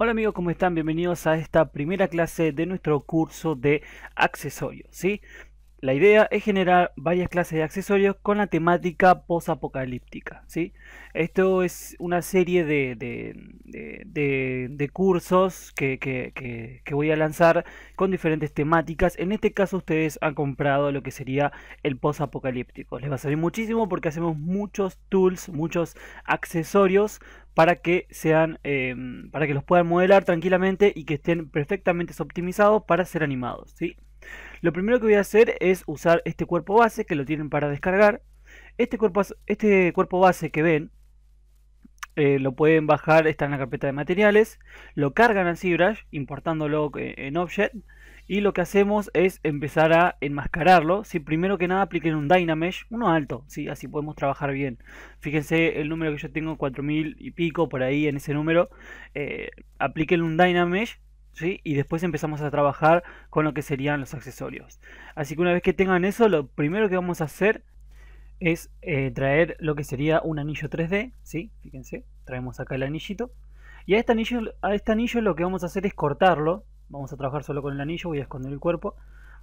Hola amigos, ¿cómo están? Bienvenidos a esta primera clase de nuestro curso de accesorios, ¿sí? La idea es generar varias clases de accesorios con la temática posapocalíptica. ¿sí? Esto es una serie de, cursos que, voy a lanzar con diferentes temáticas. En este caso ustedes han comprado lo que sería el post-apocalíptico. Les va a servir muchísimo porque hacemos muchos tools, muchos accesorios para que sean em, para que los puedan modelar tranquilamente y que estén perfectamente optimizados para ser animados. ¿sí? Lo primero que voy a hacer es usar este cuerpo base que lo tienen para descargar. Este cuerpo, este cuerpo base que ven eh, lo pueden bajar, está en la carpeta de materiales. Lo cargan en ZBrush importándolo eh, en Object. Y lo que hacemos es empezar a enmascararlo. Si primero que nada apliquen un Dynamesh, uno alto, ¿sí? así podemos trabajar bien. Fíjense el número que yo tengo, 4000 y pico, por ahí en ese número. Eh, apliquen un Dynamesh y después empezamos a trabajar con lo que serían los accesorios. Así que una vez que tengan eso, lo primero que vamos a hacer es eh, traer lo que sería un anillo 3D, ¿sí? Fíjense, traemos acá el anillito. Y a este, anillo, a este anillo lo que vamos a hacer es cortarlo. Vamos a trabajar solo con el anillo, voy a esconder el cuerpo.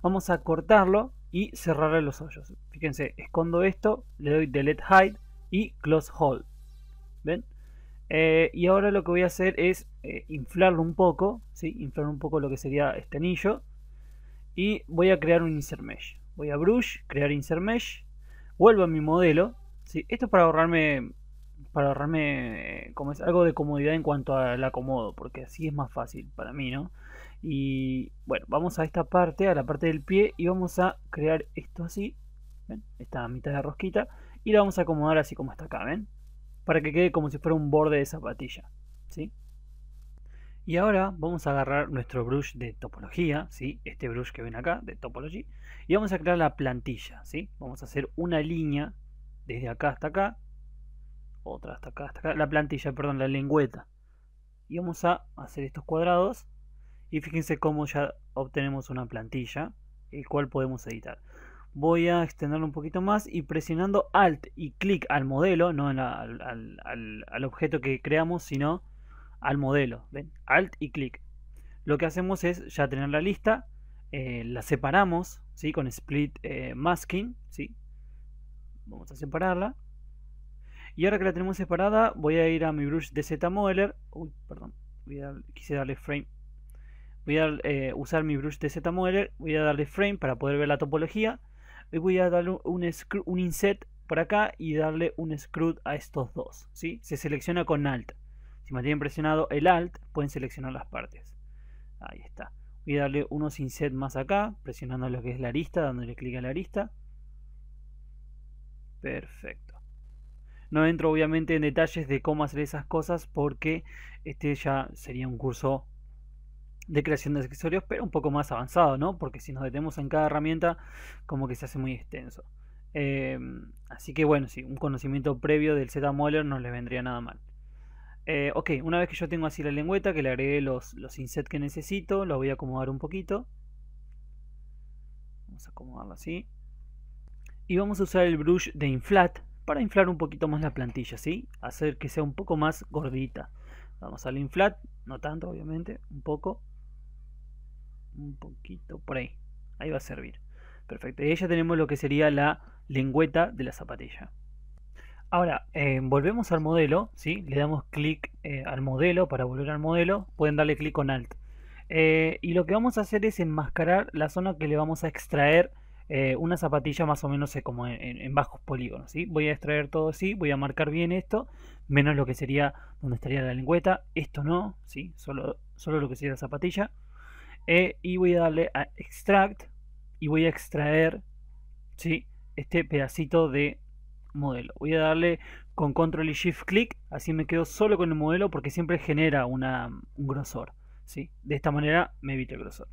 Vamos a cortarlo y cerrarle los hoyos. Fíjense, escondo esto, le doy Delete Hide y Close Hold. ¿Ven? Eh, y ahora lo que voy a hacer es eh, inflarlo un poco, ¿sí? inflar un poco lo que sería este anillo. Y voy a crear un insert mesh. Voy a brush, crear insert mesh. Vuelvo a mi modelo. Esto es para ahorrarme, para ahorrarme eh, como es, algo de comodidad en cuanto al acomodo, porque así es más fácil para mí. ¿no? Y bueno, vamos a esta parte, a la parte del pie, y vamos a crear esto así. Esta mitad de rosquita. Y la vamos a acomodar así como está acá, ¿ven? para que quede como si fuera un borde de zapatilla. ¿sí? Y ahora vamos a agarrar nuestro brush de topología, ¿sí? este brush que ven acá de topology, y vamos a crear la plantilla. ¿sí? Vamos a hacer una línea desde acá hasta acá, otra hasta acá, hasta acá, la plantilla, perdón, la lengüeta. Y vamos a hacer estos cuadrados y fíjense cómo ya obtenemos una plantilla, el cual podemos editar voy a extenderlo un poquito más y presionando Alt y clic al modelo, no al, objeto que creamos, sino al modelo. Alt y clic. Lo que hacemos es ya tener la lista, eh, la separamos ¿sí? con Split eh, Masking. ¿sí? Vamos a separarla. Y ahora que la tenemos separada, voy a ir a mi brush de Z Modeler. Uy, perdón, quise darle frame. Voy a eh, usar mi brush de Z Modeler, voy a darle frame para poder ver la topología voy a darle un, inset para por acá y darle un screw a estos dos. ¿sí? Se selecciona con Alt. Si mantienen presionado el Alt, pueden seleccionar las partes. Ahí está. Voy a darle unos inset más acá, presionando lo que es la arista, dándole clic a la arista. Perfecto. No entro obviamente en detalles de cómo hacer esas cosas porque este ya sería un curso de creación de accesorios, pero un poco más avanzado, ¿no? Porque si nos detenemos en cada herramienta, como que se hace muy extenso. Eh, así que bueno, sí, un conocimiento previo del Z-Moller no les vendría nada mal. Eh, ok, una vez que yo tengo así la lengüeta, que le agregué los, los insets que necesito, lo voy a acomodar un poquito. Vamos a acomodarlo así. Y vamos a usar el brush de inflat para inflar un poquito más la plantilla, ¿sí? Hacer que sea un poco más gordita. Vamos al inflat, no tanto obviamente, un poco un poquito por ahí. Ahí va a servir. Perfecto. Y ya tenemos lo que sería la lengüeta de la zapatilla. Ahora, eh, volvemos al modelo, si Le damos clic eh, al modelo para volver al modelo. Pueden darle clic con Alt. Eh, y lo que vamos a hacer es enmascarar la zona que le vamos a extraer una zapatilla más o menos como en, bajos polígonos, Voy a extraer todo así, voy a marcar bien esto, menos lo que sería donde estaría la lengüeta. Esto no, ¿sí? Solo, solo lo que sería la zapatilla. E, y voy a darle a extract y voy a extraer ¿sí? este pedacito de modelo. Voy a darle con control y shift clic, así me quedo solo con el modelo porque siempre genera una, un grosor. ¿sí? De esta manera me evito el grosor.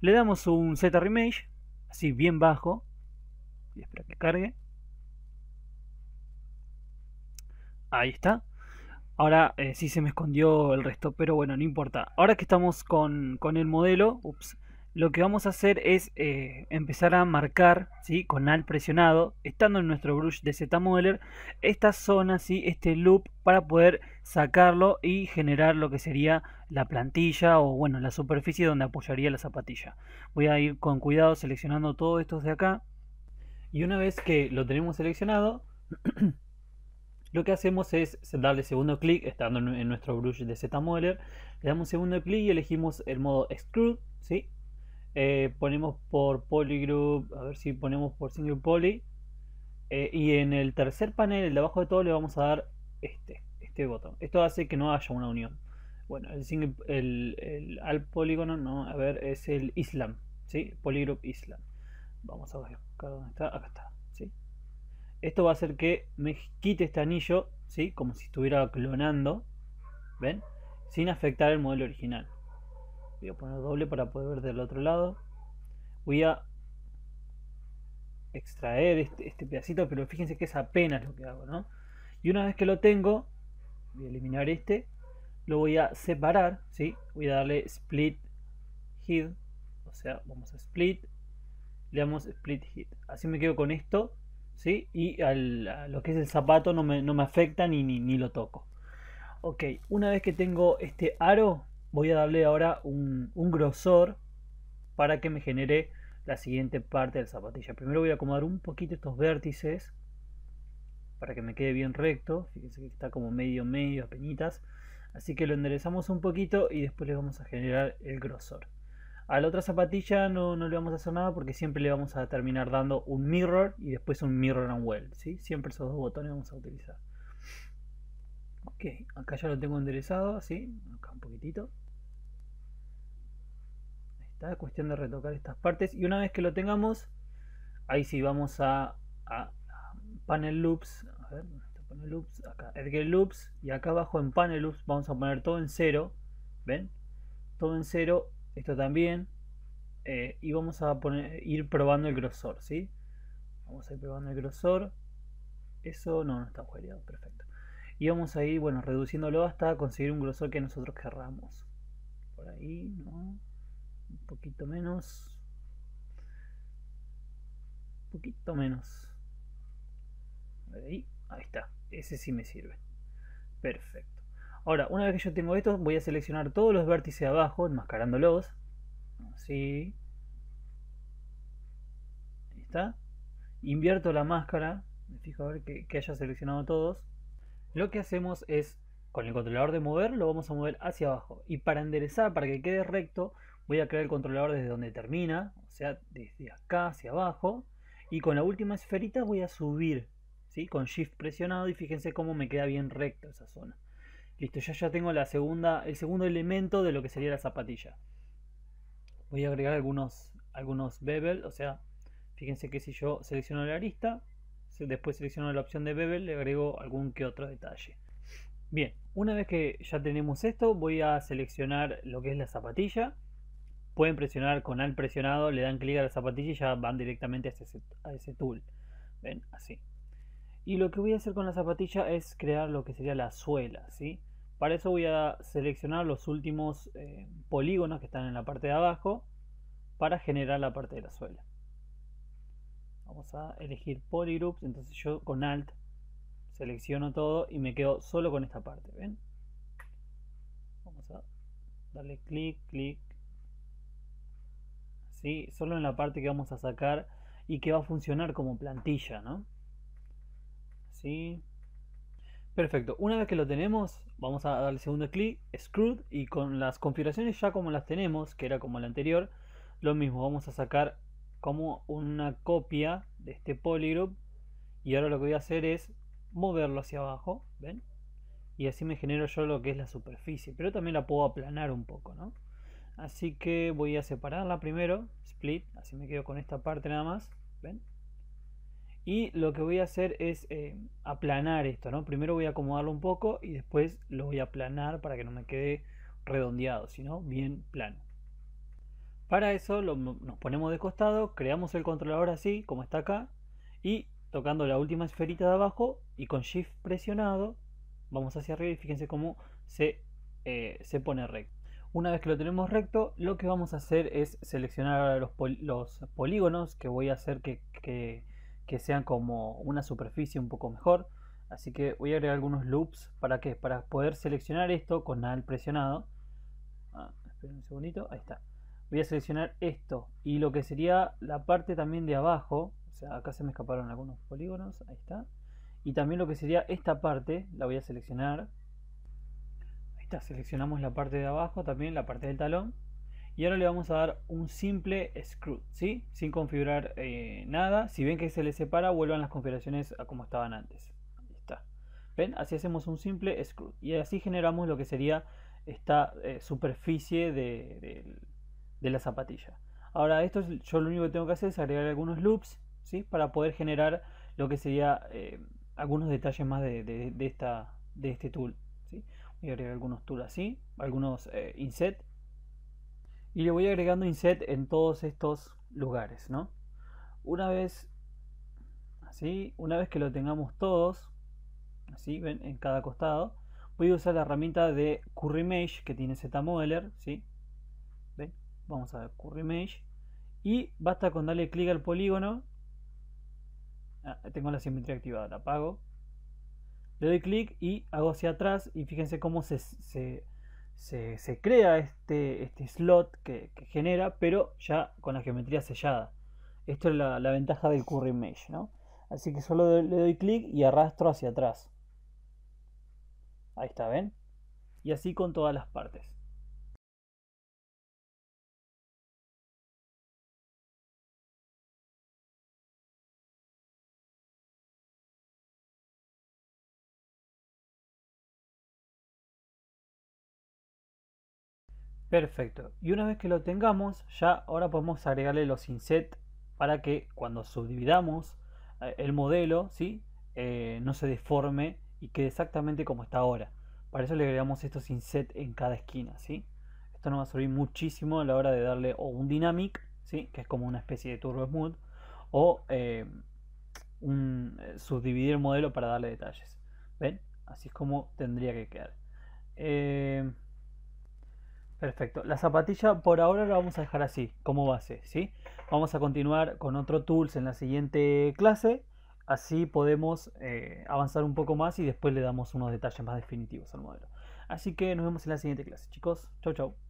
Le damos un Z remesh así bien bajo. Voy a que cargue. Ahí está. Ahora eh, sí se me escondió el resto, pero bueno, no importa. Ahora que estamos con, el modelo, lo que vamos a hacer es eh, empezar a marcar ¿sí? con ALT presionado, estando en nuestro brush de modeler esta zona, y este loop, para poder sacarlo y generar lo que sería la plantilla o bueno, la superficie donde apoyaría la zapatilla. Voy a ir con cuidado seleccionando todos estos de acá. Y una vez que lo tenemos seleccionado, lo que hacemos es darle segundo clic, estando en nuestro brush de z Zmodeler, le damos segundo clic y elegimos el modo Exclude, ¿sí? Eh, ponemos por polygroup, a ver si ponemos por single poly, eh, y en el tercer panel, el de abajo de todo, le vamos a dar este, este botón. Esto hace que no haya una unión. Bueno, el, single, el, al polígono, no, a ver, es el Islam, ¿sí? Polygroup Islam. Vamos a buscar está, acá está. Esto va a hacer que me quite este anillo, ¿sí? Como si estuviera clonando, ¿ven? Sin afectar el modelo original. Voy a poner doble para poder ver del otro lado. Voy a extraer este, este pedacito, pero fíjense que es apenas lo que hago, ¿no? Y una vez que lo tengo, voy a eliminar este, lo voy a separar, ¿sí? Voy a darle split hit, o sea, vamos a split, le damos split hit. Así me quedo con esto ¿sí? Y lo que es el zapato no me, afecta ni, lo toco. Ok, una vez que tengo este aro, voy a darle ahora un, grosor para que me genere la siguiente parte del zapatilla. Primero voy a acomodar un poquito estos vértices para que me quede bien recto. Fíjense que está como medio, medio, a peñitas. Así que lo enderezamos un poquito y después le vamos a generar el grosor. A la otra zapatilla no, le vamos a hacer nada porque siempre le vamos a terminar dando un mirror y después un mirror and weld. ¿sí? Siempre esos dos botones vamos a utilizar. Ok, acá ya lo tengo enderezado, así, acá un poquitito. está, cuestión de retocar estas partes. Y una vez que lo tengamos, ahí sí vamos a, panel loops. A ver, está panel loops? Acá, edge loops. Y acá abajo en panel loops vamos a poner todo en cero. ¿Ven? Todo en cero esto también, eh, y vamos a ir probando el grosor, ¿sí? Vamos a ir probando el grosor, eso no, no está agujereado, perfecto. Y vamos a ir, bueno, reduciéndolo hasta conseguir un grosor que nosotros querramos. Por ahí, ¿no? Un poquito menos. Un poquito menos. Ahí, ahí está. Ese sí me sirve. Perfecto. Ahora, una vez que yo tengo esto, voy a seleccionar todos los vértices de abajo, enmascarándolos. Así. Ahí está. Invierto la máscara. Me fijo a ver que, haya seleccionado todos. Lo que hacemos es, con el controlador de mover, lo vamos a mover hacia abajo. Y para enderezar, para que quede recto, voy a crear el controlador desde donde termina. O sea, desde acá hacia abajo. Y con la última esferita voy a subir. ¿sí? Con Shift presionado y fíjense cómo me queda bien recto esa zona. Listo, ya, ya tengo la segunda, el segundo elemento de lo que sería la zapatilla. Voy a agregar algunos, algunos bevel, o sea, fíjense que si yo selecciono la arista, después selecciono la opción de bevel, le agrego algún que otro detalle. Bien, una vez que ya tenemos esto, voy a seleccionar lo que es la zapatilla. Pueden presionar con al presionado, le dan clic a la zapatilla y ya van directamente a ese, a ese tool. Ven, así. Y lo que voy a hacer con la zapatilla es crear lo que sería la suela, ¿sí? Para eso voy a seleccionar los últimos eh, polígonos que están en la parte de abajo para generar la parte de la suela. Vamos a elegir polygroups, entonces yo con alt selecciono todo y me quedo solo con esta parte, ¿ven? Vamos a darle clic, clic, así, solo en la parte que vamos a sacar y que va a funcionar como plantilla, ¿no? Así, Perfecto, una vez que lo tenemos, vamos a darle segundo clic, Screwed, y con las configuraciones ya como las tenemos, que era como la anterior, lo mismo, vamos a sacar como una copia de este polygroup, y ahora lo que voy a hacer es moverlo hacia abajo, ¿ven? Y así me genero yo lo que es la superficie, pero también la puedo aplanar un poco, ¿no? Así que voy a separarla primero, split, así me quedo con esta parte nada más, ¿ven? Y lo que voy a hacer es eh, aplanar esto, ¿no? Primero voy a acomodarlo un poco y después lo voy a aplanar para que no me quede redondeado, sino bien plano. Para eso nos ponemos de costado, creamos el controlador así, como está acá, y tocando la última esferita de abajo y con Shift presionado, vamos hacia arriba y fíjense cómo se, eh, se pone recto. Una vez que lo tenemos recto, lo que vamos a hacer es seleccionar los, los polígonos que voy a hacer que que sean como una superficie un poco mejor. Así que voy a agregar algunos loops para que para poder seleccionar esto con el presionado. Ah, un segundito, ahí está. Voy a seleccionar esto y lo que sería la parte también de abajo. O sea, acá se me escaparon algunos polígonos, ahí está. Y también lo que sería esta parte, la voy a seleccionar. Ahí está, seleccionamos la parte de abajo, también la parte del talón y ahora le vamos a dar un simple screw, ¿sí? sin configurar eh, nada. Si ven que se le separa, vuelvan las configuraciones a como estaban antes. Ahí está. ¿Ven? Así hacemos un simple screw. Y así generamos lo que sería esta eh, superficie de, la zapatilla. Ahora, esto es, yo lo único que tengo que hacer es agregar algunos loops ¿sí? para poder generar lo que sería eh, algunos detalles más de, de, esta, de este tool. ¿sí? Voy a agregar algunos tools así, algunos inset y le voy agregando inset en todos estos lugares, ¿no? Una vez así, una vez que lo tengamos todos, así ven, en cada costado, voy a usar la herramienta de Curry Mesh que tiene ZModeler, ¿sí? Vamos a ver Curry Mesh y basta con darle clic al polígono. Ah, tengo la simetría activada, la apago. Le doy clic y hago hacia atrás y fíjense cómo se se, crea este, este slot que, genera, pero ya con la geometría sellada. Esto es la, ventaja del curry mesh, ¿no? Así que solo le doy clic y arrastro hacia atrás. Ahí está, ¿ven? Y así con todas las partes. Perfecto. Y una vez que lo tengamos, ya ahora podemos agregarle los inset para que cuando subdividamos eh, el modelo, ¿sí? Eh, no se deforme y quede exactamente como está ahora. Para eso le agregamos estos inset en cada esquina, ¿sí? Esto nos va a servir muchísimo a la hora de darle o un dynamic, ¿sí? Que es como una especie de turbo smooth, o eh, subdividir el modelo para darle detalles. ¿Ven? Así es como tendría que quedar. Perfecto. La zapatilla por ahora la vamos a dejar así, como base, ¿sí? Vamos a continuar con otro tools en la siguiente clase. Así podemos eh, avanzar un poco más y después le damos unos detalles más definitivos al modelo. Así que nos vemos en la siguiente clase, chicos. Chau, chau.